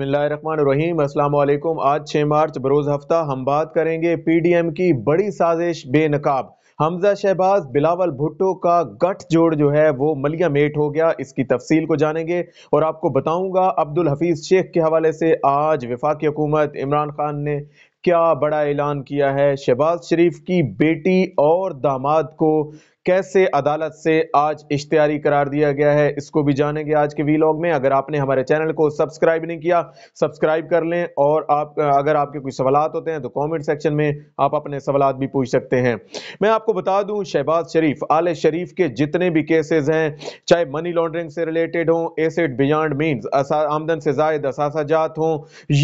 अस्सलाम वालेकुम आज 6 मार्च बरोज़ हफ्ता हम बात करेंगे पीडीएम की बड़ी साजिश बेनकाब हमजा शहबाज बिलावल भुट्टो का गठजोड़ जो है वो मलिया मेट हो गया इसकी तफसील को जानेंगे और आपको बताऊंगा अब्दुल हफीज़ शेख के हवाले से आज विफाक हुकूमत इमरान खान ने क्या बड़ा ऐलान किया है शहबाज शरीफ की बेटी और दामाद को कैसे अदालत से आज इश्तियारी करार दिया गया है इसको भी जानेंगे आज के वीलॉग में अगर आपने हमारे चैनल को सब्सक्राइब नहीं किया सब्सक्राइब कर लें और आप अगर आपके कोई सवाल होते हैं तो कमेंट सेक्शन में आप अपने सवाल भी पूछ सकते हैं मैं आपको बता दूं शहबाज शरीफ आले शरीफ के जितने भी केसेज हैं चाहे मनी लॉन्ड्रिंग से रिलेटेड हों एसेड बियॉन्ड मीन आमदन से जायद जात हों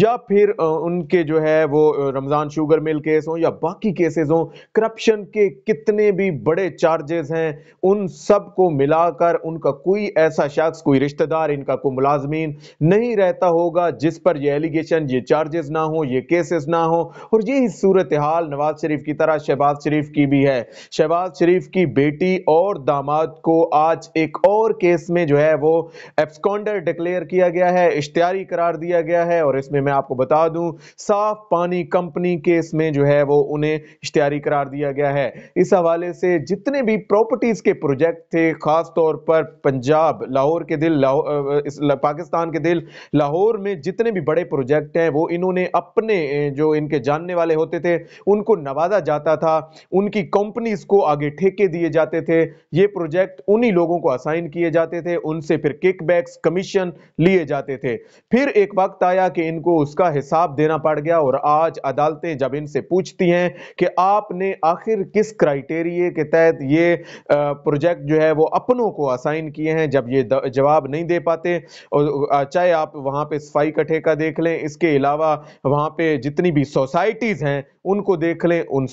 या फिर उनके जो है वो रमज़ान शुगर मिल केस हों या बाकी केसेज हों करप्शन के कितने भी बड़े चार्ज ब्रांचेस हैं उन सब को मिलाकर उनका कोई ऐसा शख्स कोई रिश्तेदार इनका कोई मुलाजमीन नहीं रहता होगा जिस पर ये एलिगेशन ये चार्जेस ना हो ये केसेस ना हो और यही सूरत हाल नवाज शरीफ की तरह शहबाज शरीफ की भी है शहबाज शरीफ की बेटी और दामाद को आज एक और केस में जो है वो एब्सकॉन्डर डिक्लेयर किया गया है इश्तियारी करार दिया गया है और इसमें मैं आपको बता दूं साफ पानी कंपनी केस में जो है वो उन्हें इश्तियारी करार दिया गया है इस हवाले से जितने भी प्रॉपर्टीज के प्रोजेक्ट थे खास तौर पर पंजाब लाहौर के दिल लाहौर पाकिस्तान के दिल लाहौर में जितने भी बड़े प्रोजेक्ट हैं वो इन्होंने अपने जो इनके जानने वाले होते थे उनको नवाजा जाता था उनकी कंपनीज को आगे ठेके दिए जाते थे ये प्रोजेक्ट उन्हीं लोगों को असाइन किए जाते थे उनसे फिर किकबैक्स कमीशन लिए जाते थे फिर एक वक्त आया कि इनको उसका हिसाब देना पड़ गया और आज अदालतें जब इनसे पूछती हैं कि आपने आखिर किस क्राइटेरिए के तहत ये प्रोजेक्ट जो है वो अपनों को असाइन किए हैं जब ये जवाब नहीं दे पाते और चाहे आप वहाँ पे सफाई का देख लें इसके अलावा वहाँ पे जितनी भी सोसाइटीज़ हैं उनको देख लें उन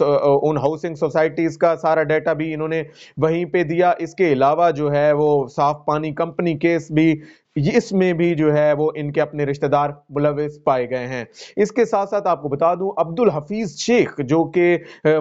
उन हाउसिंग सोसाइटीज़ का सारा डाटा भी इन्होंने वहीं पे दिया इसके अलावा जो है वो साफ पानी कंपनी केस भी इसमें भी जो है वो इनके अपने रिश्तेदार मुलविस पाए गए हैं इसके साथ साथ आपको बता दूं अब्दुल हफीज़ शेख जो कि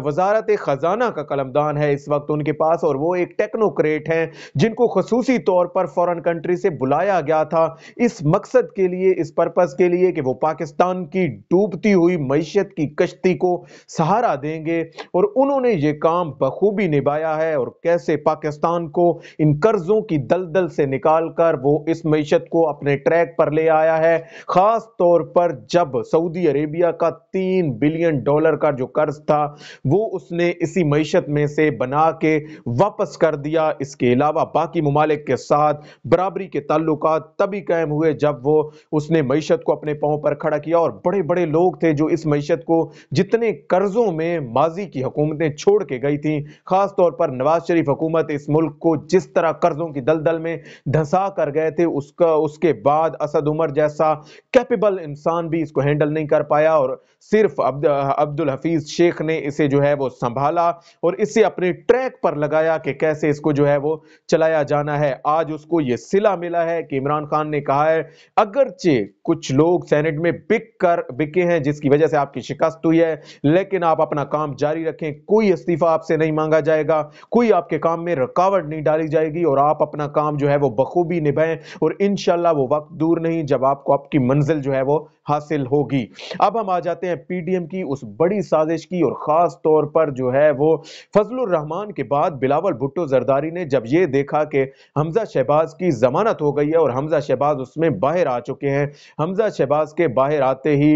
वजारत ख़जाना का कलमदान है इस वक्त उनके पास और वो एक टेक्नोक्रेट हैं जिनको खसूसी तौर पर फॉरेन कंट्री से बुलाया गया था इस मकसद के लिए इस पर्पज़ के लिए कि वो पाकिस्तान की डूबती हुई मीशत की कश्ती को सहारा देंगे और उन्होंने ये काम बखूबी निभाया है और कैसे पाकिस्तान को इन कर्जों की दलदल से निकाल कर वो इस मीशत को अपने ट्रैक पर ले आया है ख़ास तौर पर जब सऊदी अरेबिया का तीन बिलियन डॉलर का जो कर्ज था वो उसने इसी मीशत में से बना के वापस कर दिया इसके अलावा बाकी ममालिक के साथ बराबरी के ताल्लुक तभी कायम हुए जब वो उसने मीशत को अपने पाँव पर खड़ा किया और बड़े बड़े लोग थे जो इस मीशत को जितने अपने कर्जों में माजी की हुकूमतें छोड़ के गई थी खासतौर पर नवाज शरीफ हुकूमत इस मुल्क को जिस तरह कर्जों की दलदल में धंसा कर गए थे उसका उसके बाद असद उमर जैसा कैपेबल इंसान भी इसको हैंडल नहीं कर पाया और सिर्फ अब्द, अब्दुल हफीज शेख ने इसे जो है वो संभाला और इसे अपने ट्रैक पर लगाया कि कैसे इसको जो है वो चलाया जाना है आज उसको ये सिला मिला है कि इमरान खान ने कहा है अगरचे कुछ लोग सेनेट में बिक कर बिके हैं जिसकी वजह से आपकी शिकस्त हुई है लेकिन आप अपना काम जारी रखें कोई इस्तीफा आपसे नहीं मांगा जाएगा कोई आपके काम में रुकावट नहीं डाली जाएगी और आप अपना काम जो है वो बखूबी निभाएं और इन वो वक्त दूर नहीं जब आपको आपकी मंजिल जो है वो हासिल होगी अब हम आ जाते हैं पीडीएम की उस बड़ी साजिश की और खास तौर पर जो है वो फजलुर रहमान के बाद बिलावल भुट्टो जरदारी ने जब ये देखा कि हमजा शहबाज की जमानत हो गई है और हमजा शहबाज उसमें बाहर आ चुके हैं हमजा शहबाज के बाहर आते ही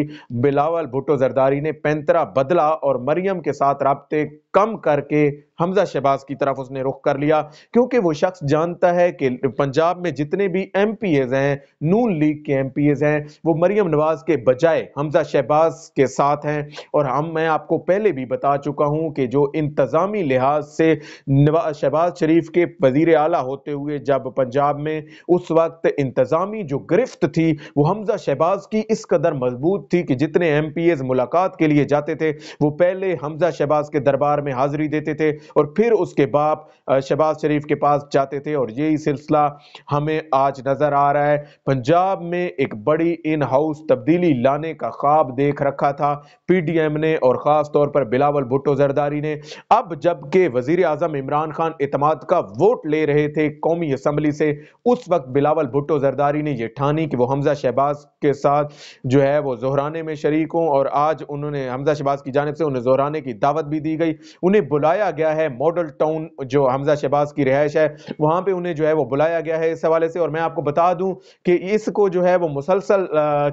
बिलावल भुट्टो जरदारी ने पैंतरा बदला और मरियम के साथ रबते कम करके हमजा शहबाज की तरफ उसने रुख कर लिया क्योंकि वो शख्स जानता है कि पंजाब में जितने भी एम पी एज हैं नून लीग के एम पी एज हैं वो मरियम नवाज के बजाय हमजा शहबाज के साथ हैं और हम मैं आपको पहले भी बता चुका हूँ कि जो इंतज़ामी लिहाज से शहबाज शरीफ के वजीर आला होते हुए जब पंजाब में उस वक्त इंतज़ामी जो गिरफ्त थी वो हमजा शहबाज की इस कदर मजबूत थी कि जितने एम पी एज मुलाकात के लिए जाते थे वो पहले हमजा शहबाज के दरबार में हाजिरी देते थे और फिर उसके बाप शहबाज शरीफ के पास जाते थे और यही सिलसिला हमें आज नज़र आ रहा है पंजाब में एक बड़ी इन हाउस तब्दीली लाने का ख्वाब देख रखा था पी डी एम ने और ख़ास तौर पर बिलावल भुट्टो जरदारी ने अब जबकि वजीर आजम इमरान खान अतमाद का वोट ले रहे थे कौमी असम्बली से उस वक्त बिलावल भुट्टो जरदारी ने यह ठानी कि वो हमजा शहबाज के साथ जो है वो जहराने में शरीक हों और आज उन्होंने हमजा शहबाज की जानब से उन्हें जहराने की दावत भी दी गई उन्हें बुलाया गया है मॉडल टाउन जो हमजा शहबाज की रिहाइश है वहां पर उन्हें जो है वो बुलाया गया है इस हवाले से और मैं आपको बता दूं कि इसको जो है वो मुसलसल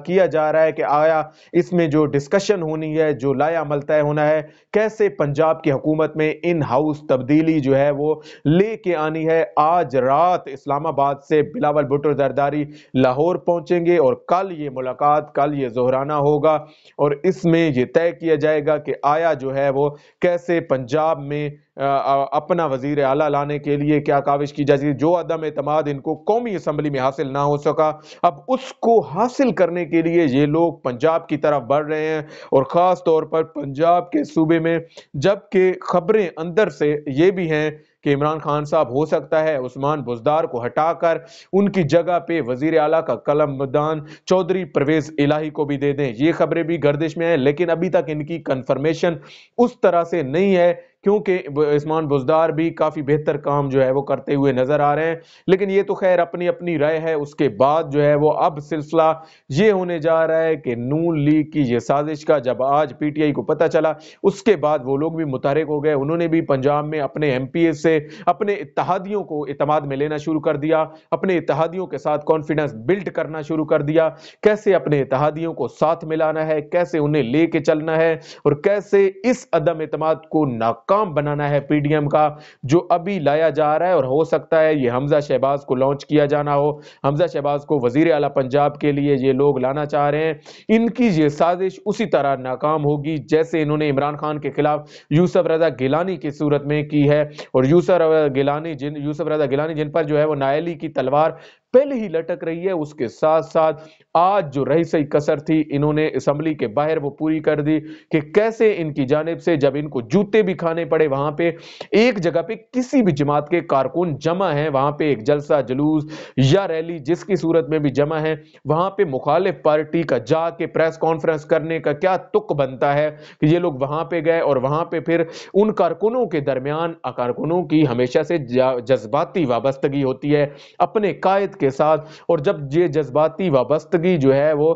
किया जा रहा है कि आया इसमें जो डिस्कशन होनी है जो लायामल तय होना है कैसे पंजाब की हुकूमत में इन हाउस तब्दीली जो है वो लेके आनी है आज रात इस्लामाबाद से बिलावल भुटो जरदारी लाहौर पहुंचेंगे और कल ये मुलाकात कल ये जोहराना होगा और इसमें यह तय किया जाएगा कि आया जो है वो कैसे पंजाब में अपना वजीर आला लाने के लिए क्या काविश की जा सकती जो अदम अतमाद इनको कौमी असम्बली में हासिल ना हो सका अब उसको हासिल करने के लिए ये लोग पंजाब की तरफ बढ़ रहे हैं और ख़ास तौर पर पंजाब के सूबे में जबकि खबरें अंदर से ये भी हैं कि इमरान खान साहब हो सकता है उस्मान बुजदार को हटाकर उनकी जगह पे वजीर अला का कलम मदान चौधरी परवेज इलाही को भी दे दें ये खबरें भी गर्दिश में हैं लेकिन अभी तक इनकी कन्फर्मेशन उस तरह से नहीं है क्योंकि इसमान बुजदार भी काफ़ी बेहतर काम जो है वो करते हुए नज़र आ रहे हैं लेकिन ये तो खैर अपनी अपनी राय है उसके बाद जो है वो अब सिलसिला ये होने जा रहा है कि नून लीग की ये साजिश का जब आज पी टी आई को पता चला उसके बाद वो लोग भी मुतहरक हो गए उन्होंने भी पंजाब में अपने एम पी ए से अपने इतिहादियों को इतमाद में लेना शुरू कर दिया अपने इतिहादियों के साथ कॉन्फिडेंस बिल्ड करना शुरू कर दिया कैसे अपने इतिहादियों को साथ मिलाना है कैसे उन्हें कर चलना है और कैसे इस अदम अतमाद को नाक काम बनाना है पीडीएम का जो अभी लाया जा रहा है और हो सकता है ये हमजा शहबाज को लॉन्च किया जाना हो हमजा शहबाज को वजीर अला पंजाब के लिए ये लोग लाना चाह रहे हैं इनकी ये साजिश उसी तरह नाकाम होगी जैसे इन्होंने इमरान खान के खिलाफ यूसफ रजा गिलानी की सूरत में की है और यूसफ रजा गिलानी जिन यूसफ रजा गिलानी जिन पर जो है वो नायली की तलवार पहले ही लटक रही है उसके साथ साथ आज जो रही सही कसर थी इन्होंने असम्बली के बाहर वो पूरी कर दी कि कैसे इनकी जानब से जब इनको जूते भी खाने पड़े वहां पे एक जगह पे किसी भी जमात के कारकुन जमा हैं वहां पे एक जलसा जुलूस या रैली जिसकी सूरत में भी जमा है वहां पे मुखालिफ पार्टी का जाके प्रेस कॉन्फ्रेंस करने का क्या तुक बनता है कि ये लोग वहां पे गए और वहां पे फिर उन कारकुनों के दरमियान कारकुनों की हमेशा से जज्बाती वाबस्तगी होती है अपने कायद के साथ और जब ये जज्बाती वाबस्तगी जो है वो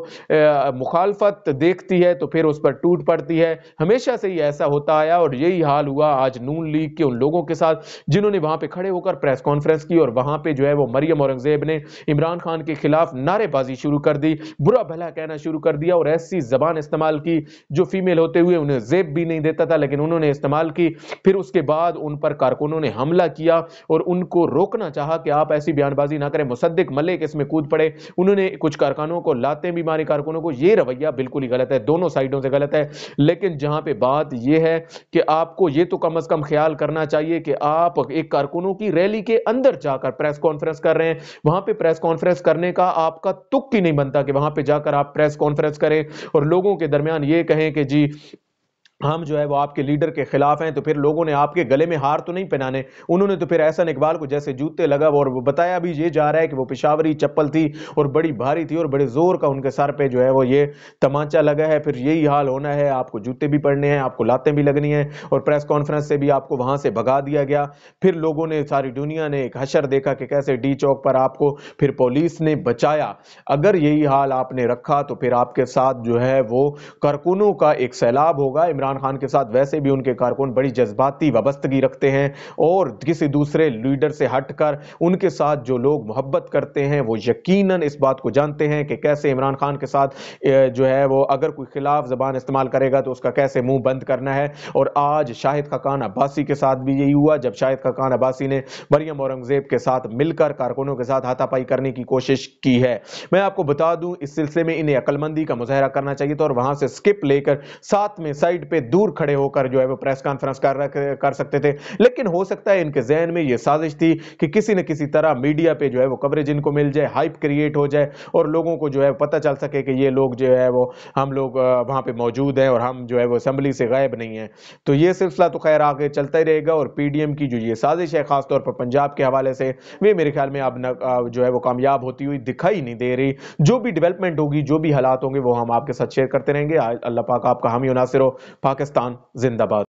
मुखालफत देखती है तो फिर उस पर टूट पड़ती है हमेशा से ही ऐसा होता आया और यही हाल हुआ आज नून लीग के उन लोगों के साथ जिन्होंने वहां पर खड़े होकर प्रेस कॉन्फ्रेंस की और वहां पर जो है वो मरियम औरंगजेब ने इमरान खान के खिलाफ नारेबाजी शुरू कर दी बुरा भला कहना शुरू कर दिया और ऐसी जबान इस्तेमाल की जो फीमेल होते हुए उन्हें जेब भी नहीं देता था लेकिन उन्होंने इस्तेमाल की फिर उसके बाद उन पर कारकुनों ने हमला किया और उनको रोकना चाहा कि आप ऐसी बयानबाजी ना करें मुसद मुसद्दिक मलिक इसमें कूद पड़े उन्होंने कुछ कारखानों को लाते भी मारे कारखानों को ये रवैया बिल्कुल ही गलत है दोनों साइडों से गलत है लेकिन जहां पे बात यह है कि आपको ये तो कम अज कम ख्याल करना चाहिए कि आप एक कारकुनों की रैली के अंदर जाकर प्रेस कॉन्फ्रेंस कर रहे हैं वहां पे प्रेस कॉन्फ्रेंस करने का आपका तुक ही नहीं बनता कि वहां पे जाकर आप प्रेस कॉन्फ्रेंस करें और लोगों के दरमियान ये कहें कि जी हम जो है वो आपके लीडर के खिलाफ हैं तो फिर लोगों ने आपके गले में हार तो नहीं पहनाने उन्होंने तो फिर ऐसा इकबाल को जैसे जूते लगा और वो बताया भी ये जा रहा है कि वो पिशावरी चप्पल थी और बड़ी भारी थी और बड़े जोर का उनके सर पे जो है वो ये तमाचा लगा है फिर यही हाल होना है आपको जूते भी पड़ने हैं आपको लातें भी लगनी हैं और प्रेस कॉन्फ्रेंस से भी आपको वहाँ से भगा दिया गया फिर लोगों ने सारी दुनिया ने एक हशर देखा कि कैसे डी चौक पर आपको फिर पुलिस ने बचाया अगर यही हाल आपने रखा तो फिर आपके साथ जो है वो कारकुनों का एक सैलाब होगा इमरान इमरान खान के साथ वैसे भी उनके कारकुन बड़ी जज्बाती वाबस्तगी रखते हैं और किसी दूसरे लीडर से हटकर उनके साथ जो लोग मोहब्बत करते हैं वो यकीनन इस बात को जानते हैं कि कैसे इमरान खान के साथ जो है वो अगर कोई खिलाफ जबान इस्तेमाल करेगा तो उसका कैसे मुंह बंद करना है और आज शाहिद खकान अब्बासी के साथ भी यही हुआ जब शाहिद खकान अब्बासी ने मरियम औरंगजेब के साथ मिलकर कारकुनों के साथ हाथापाई करने की कोशिश की है मैं आपको बता दूं इस सिलसिले में इन्हें अकलमंदी का मुजाहरा करना चाहिए था और वहां से स्किप लेकर साथ में साइड पर पे दूर खड़े होकर जो है वो प्रेस कॉन्फ्रेंस कर कर सकते थे लेकिन हो सकता है इनके जहन में ये साजिश थी कि किसी न किसी तरह मीडिया पे जो है वो कवरेज इनको मिल जाए हाइप क्रिएट हो जाए और लोगों को जो है पता चल सके कि ये लोग जो है वो हम लोग वहाँ पर मौजूद हैं और हम जो है वो असम्बली से गायब नहीं हैं तो ये सिलसिला तो खैर आगे चलता ही रहेगा और पी की जो ये साजिश है खासतौर पर पंजाब के हवाले से वे मेरे ख्याल में अब जो है वो कामयाब होती हुई दिखाई नहीं दे रही जो भी डेवलपमेंट होगी जो भी हालात होंगे वो हम आपके साथ शेयर करते रहेंगे अल्लाह पाक आपका हम ही नासिर हो पाकिस्तान जिंदाबाद